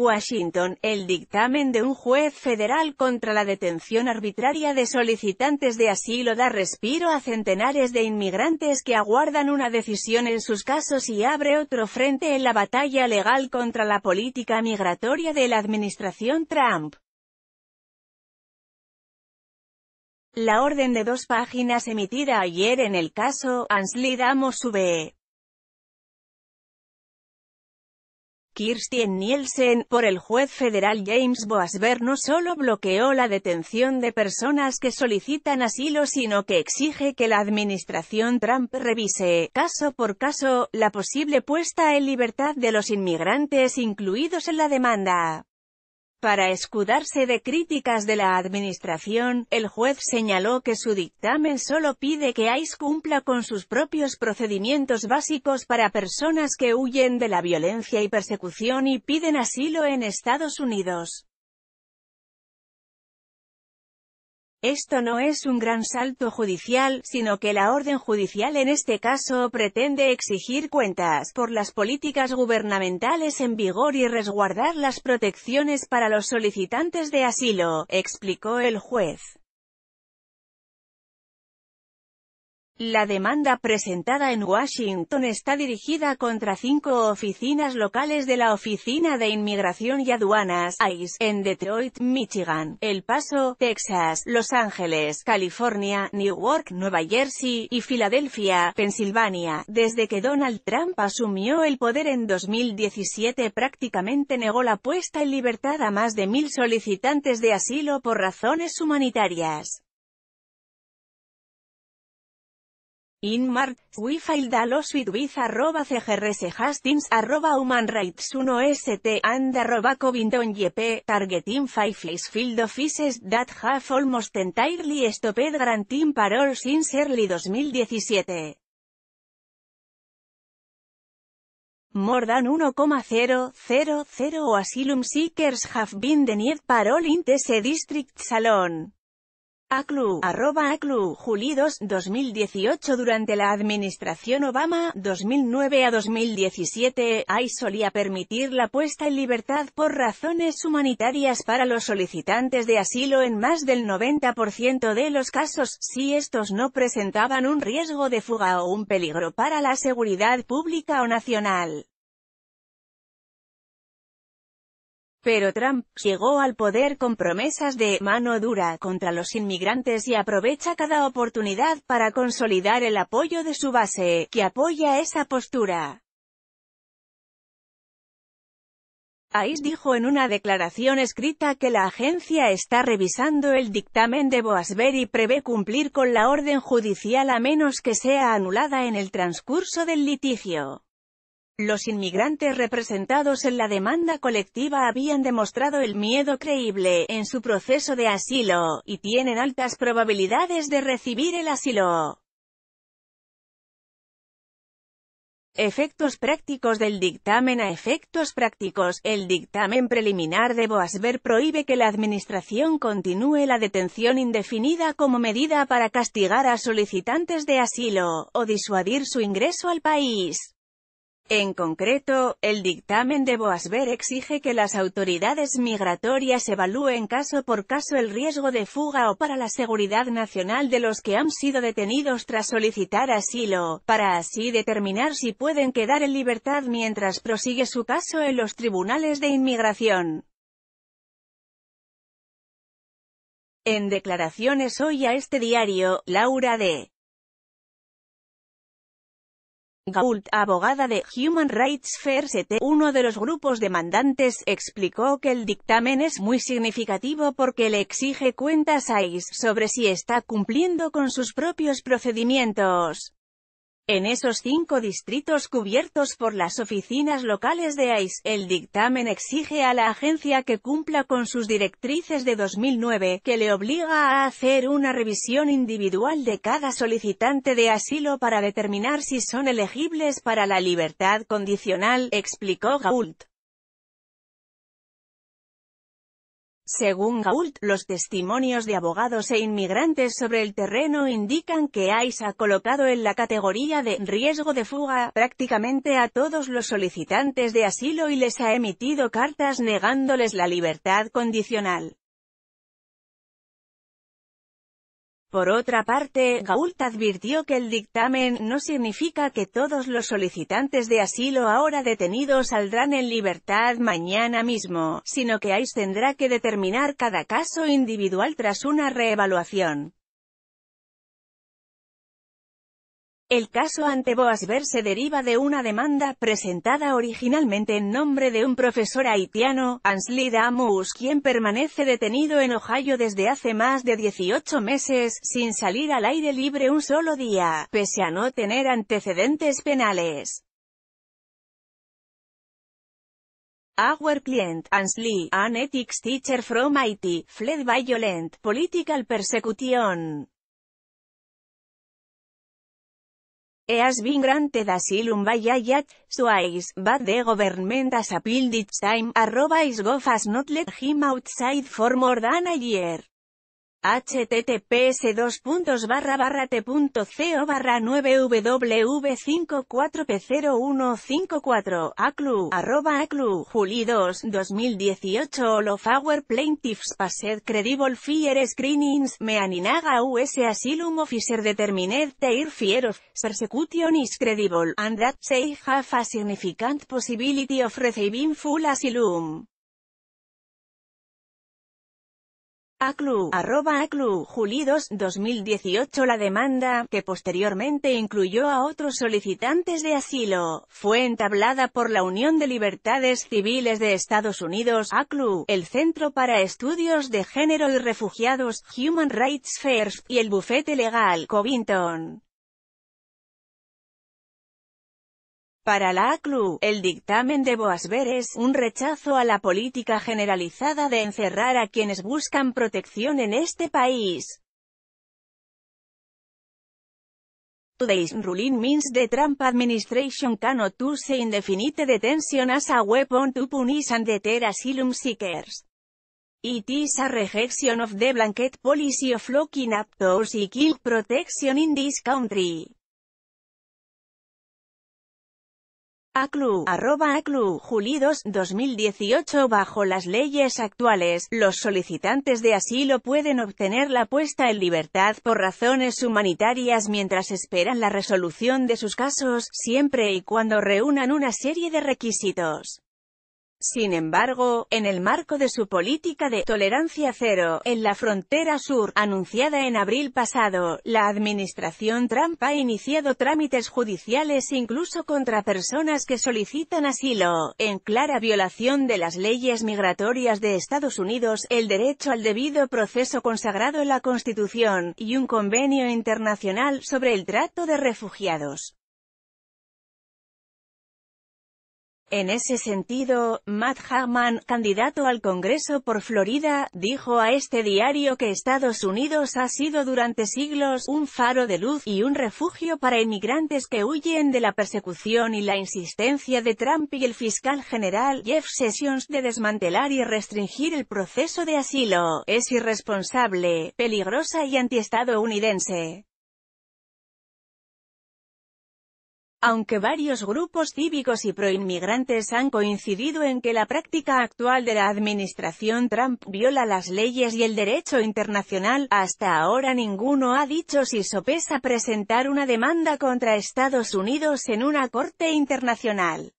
Washington, el dictamen de un juez federal contra la detención arbitraria de solicitantes de asilo da respiro a centenares de inmigrantes que aguardan una decisión en sus casos y abre otro frente en la batalla legal contra la política migratoria de la administración Trump. La orden de dos páginas emitida ayer en el caso Ansley Damosuve. Kirsten Nielsen, por el juez federal James Boasberg no solo bloqueó la detención de personas que solicitan asilo sino que exige que la administración Trump revise, caso por caso, la posible puesta en libertad de los inmigrantes incluidos en la demanda. Para escudarse de críticas de la administración, el juez señaló que su dictamen solo pide que ICE cumpla con sus propios procedimientos básicos para personas que huyen de la violencia y persecución y piden asilo en Estados Unidos. Esto no es un gran salto judicial, sino que la orden judicial en este caso pretende exigir cuentas por las políticas gubernamentales en vigor y resguardar las protecciones para los solicitantes de asilo, explicó el juez. La demanda presentada en Washington está dirigida contra cinco oficinas locales de la Oficina de Inmigración y Aduanas, ICE, en Detroit, Michigan, El Paso, Texas, Los Ángeles, California, Newark, Nueva Jersey y Filadelfia, Pensilvania. Desde que Donald Trump asumió el poder en 2017 prácticamente negó la puesta en libertad a más de mil solicitantes de asilo por razones humanitarias. In March, we filed a lawsuit with arroba e CGRS Hastings arroba Human Rights 1ST and arroba Covington YP, targeting five field offices that have almost entirely stopped granting parole since early 2017. More than 1,000 asylum seekers have been denied parole in this district salon. ACLU, arroba ACLU, Julidos, 2018 Durante la administración Obama, 2009 a 2017, ICE solía permitir la puesta en libertad por razones humanitarias para los solicitantes de asilo en más del 90% de los casos, si estos no presentaban un riesgo de fuga o un peligro para la seguridad pública o nacional. Pero Trump llegó al poder con promesas de «mano dura» contra los inmigrantes y aprovecha cada oportunidad para consolidar el apoyo de su base, que apoya esa postura. AIS dijo en una declaración escrita que la agencia está revisando el dictamen de Boasber y prevé cumplir con la orden judicial a menos que sea anulada en el transcurso del litigio. Los inmigrantes representados en la demanda colectiva habían demostrado el miedo creíble en su proceso de asilo, y tienen altas probabilidades de recibir el asilo. Efectos prácticos del dictamen a efectos prácticos, el dictamen preliminar de Boasver prohíbe que la Administración continúe la detención indefinida como medida para castigar a solicitantes de asilo, o disuadir su ingreso al país. En concreto, el dictamen de Boasver exige que las autoridades migratorias evalúen caso por caso el riesgo de fuga o para la seguridad nacional de los que han sido detenidos tras solicitar asilo, para así determinar si pueden quedar en libertad mientras prosigue su caso en los tribunales de inmigración. En declaraciones hoy a este diario, Laura D. Gault, abogada de Human Rights Fair CT, uno de los grupos demandantes, explicó que el dictamen es muy significativo porque le exige cuentas a ICE sobre si está cumpliendo con sus propios procedimientos. En esos cinco distritos cubiertos por las oficinas locales de ICE, el dictamen exige a la agencia que cumpla con sus directrices de 2009, que le obliga a hacer una revisión individual de cada solicitante de asilo para determinar si son elegibles para la libertad condicional, explicó Gault. Según Gault, los testimonios de abogados e inmigrantes sobre el terreno indican que ICE ha colocado en la categoría de riesgo de fuga prácticamente a todos los solicitantes de asilo y les ha emitido cartas negándoles la libertad condicional. Por otra parte, Gault advirtió que el dictamen no significa que todos los solicitantes de asilo ahora detenidos saldrán en libertad mañana mismo, sino que ICE tendrá que determinar cada caso individual tras una reevaluación. El caso ante Ver se deriva de una demanda presentada originalmente en nombre de un profesor haitiano, Ansley Damus, quien permanece detenido en Ohio desde hace más de 18 meses, sin salir al aire libre un solo día, pese a no tener antecedentes penales. Our client, Ansley, an ethics teacher from Haiti, fled violent political persecution. has been granted asylum by Ayat, suais, but the government has appealed time, arroba is gofas not let him outside for more than a year https t.co barra 9ww54p0154 aclu arroba 2 2018 all of plaintiffs passed credible fear screenings meaninaga us asylum officer determined their fear of persecution is credible and that Say have a significant possibility of receiving full asylum ACLU, arroba ACLU, 2, 2018 La demanda, que posteriormente incluyó a otros solicitantes de asilo, fue entablada por la Unión de Libertades Civiles de Estados Unidos, ACLU, el Centro para Estudios de Género y Refugiados, Human Rights First, y el Bufete Legal, Covington. Para la ACLU, el dictamen de Boasber es un rechazo a la política generalizada de encerrar a quienes buscan protección en este país. Today's ruling means the Trump administration cannot use indefinite detention as a weapon to punish and deter asylum seekers. It is a rejection of the blanket policy of locking up those seeking protection in this country. ACLU, arroba ACLU, Julidos, 2018 Bajo las leyes actuales, los solicitantes de asilo pueden obtener la puesta en libertad por razones humanitarias mientras esperan la resolución de sus casos, siempre y cuando reúnan una serie de requisitos. Sin embargo, en el marco de su política de «tolerancia cero» en la frontera sur, anunciada en abril pasado, la administración Trump ha iniciado trámites judiciales incluso contra personas que solicitan asilo, en clara violación de las leyes migratorias de Estados Unidos, el derecho al debido proceso consagrado en la Constitución, y un convenio internacional sobre el trato de refugiados. En ese sentido, Matt Harman, candidato al Congreso por Florida, dijo a este diario que Estados Unidos ha sido durante siglos un faro de luz y un refugio para inmigrantes que huyen de la persecución y la insistencia de Trump y el fiscal general Jeff Sessions de desmantelar y restringir el proceso de asilo. Es irresponsable, peligrosa y antiestadounidense. Aunque varios grupos cívicos y proinmigrantes han coincidido en que la práctica actual de la administración Trump viola las leyes y el derecho internacional, hasta ahora ninguno ha dicho si sopesa presentar una demanda contra Estados Unidos en una corte internacional.